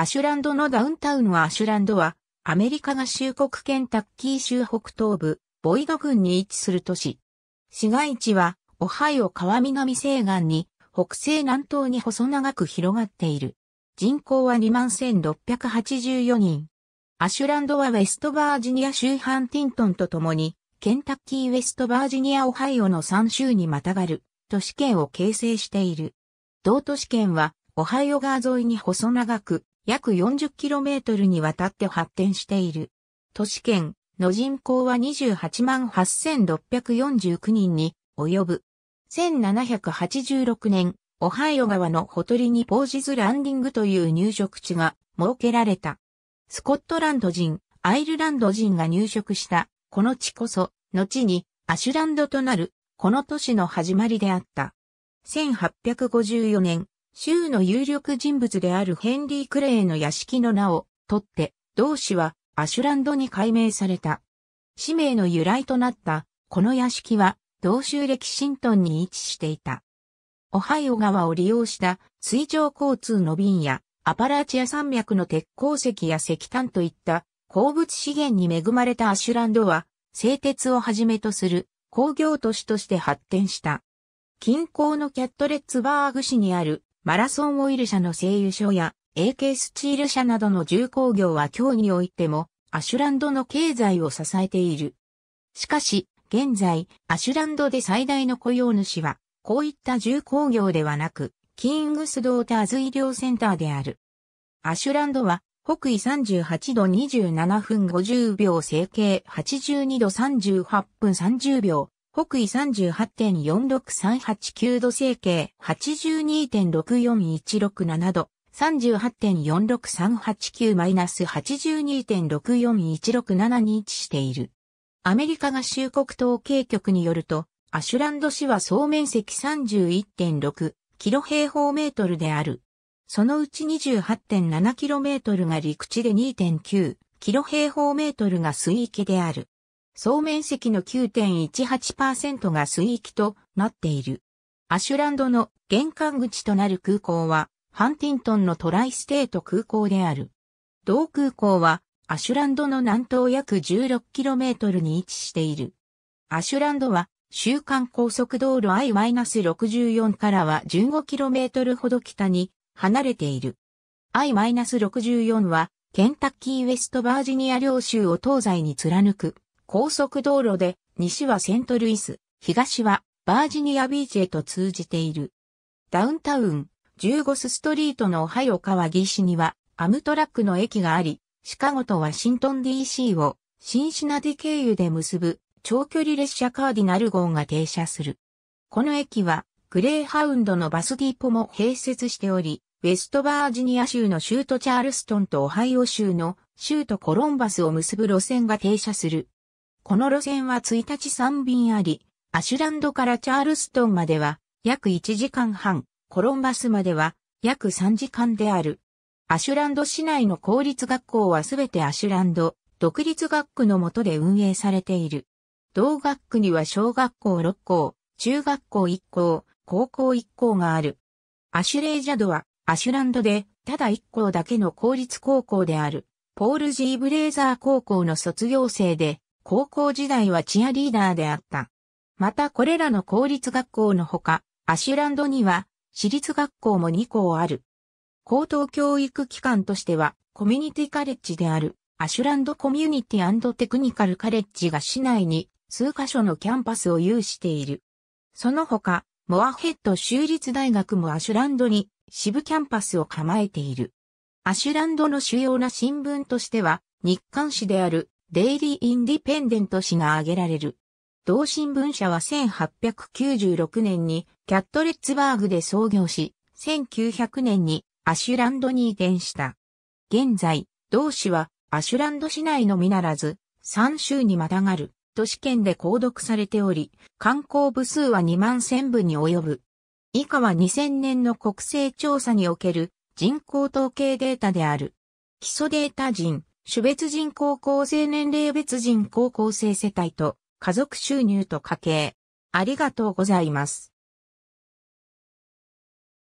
アシュランドのダウンタウンはアシュランドは、アメリカ合衆国ケンタッキー州北東部、ボイド郡に位置する都市。市街地は、オハイオ川南西岸に、北西南東に細長く広がっている。人口は21,684人。アシュランドはウェストバージニア州ハンティントンと共に、ケンタッキーウェストバージニアオハイオの3州にまたがる都市圏を形成している。同都市圏は、オハイオ川沿いに細長く、約 40km にわたって発展している。都市圏の人口は28万8649人に及ぶ。1786年、オハイオ川のほとりにポージズランディングという入植地が設けられた。スコットランド人、アイルランド人が入植した、この地こそ、後にアシュランドとなる、この都市の始まりであった。1854年、州の有力人物であるヘンリー・クレイの屋敷の名を取って、同氏はアシュランドに改名された。氏名の由来となったこの屋敷は同州歴シントンに位置していた。オハイオ川を利用した水上交通の便やアパラチア山脈の鉄鉱石や石炭といった鉱物資源に恵まれたアシュランドは製鉄をはじめとする工業都市として発展した。近郊のキャットレッツバーグ市にあるマラソンオイル社の製油所や AK スチール社などの重工業は今日においてもアシュランドの経済を支えている。しかし、現在、アシュランドで最大の雇用主は、こういった重工業ではなく、キングスドーターズ医療センターである。アシュランドは、北緯38度27分50秒、整形82度38分30秒、北緯38.46389度整形82.64167度3 8 4 6 3 8 9 8 2 6 4 1 6 7位置している。アメリカ合衆国統計局によると、アシュランド市は総面積31.6キロ平方メートルである。そのうち28.7キロメートルが陸地で2.9キロ平方メートルが水域である。総面積の9.18%が水域となっている。アシュランドの玄関口となる空港は、ハンティントンのトライステート空港である。同空港は、アシュランドの南東約 16km に位置している。アシュランドは、週間高速道路 I-64 からは 15km ほど北に離れている。I-64 は、ケンタッキーウェストバージニア領州を東西に貫く高速道路で、西はセントルイス、東はバージニアビーチへと通じている。ダウンタウン、15スストリートのオハイオ川岸には、アムトラックの駅があり、シカゴとワシントン DC をシンシナディ経由で結ぶ長距離列車カーディナル号が停車する。この駅はグレーハウンドのバスディポも併設しており、ウェストバージニア州の州都チャールストンとオハイオ州の州都コロンバスを結ぶ路線が停車するこの路線は1日3便あり、アシュランドからチャールストンまでは約1時間半、コロンバスまでは約3時間である。アシュランド市内の公立学校はすべてアシュランド独立学区の下で運営されている。同学区には小学校6校、中学校1校、高校1校がある。アシュレージャドはアシュランドでただ1校だけの公立高校である。ポール・ジー・ブレイザー高校の卒業生で、高校時代はチアリーダーであった。またこれらの公立学校のほか、アシュランドには私立学校も2校ある。高等教育機関としては、コミュニティカレッジである、アシュランドコミュニティテクニカルカレッジが市内に数カ所のキャンパスを有している。その他、モアヘッド州立大学もアシュランドに支部キャンパスを構えている。アシュランドの主要な新聞としては、日刊紙であるデイリー・インディペンデント氏が挙げられる。同新聞社は1896年にキャットレッツバーグで創業し、1900年にアシュランドに移転した。現在、同氏はアシュランド市内のみならず、3州にまたがる都市圏で購読されており、観光部数は2万千部に及ぶ。以下は2000年の国勢調査における人口統計データである。基礎データ人、種別人口校生年齢別人高校生世帯と家族収入と家計。ありがとうございます。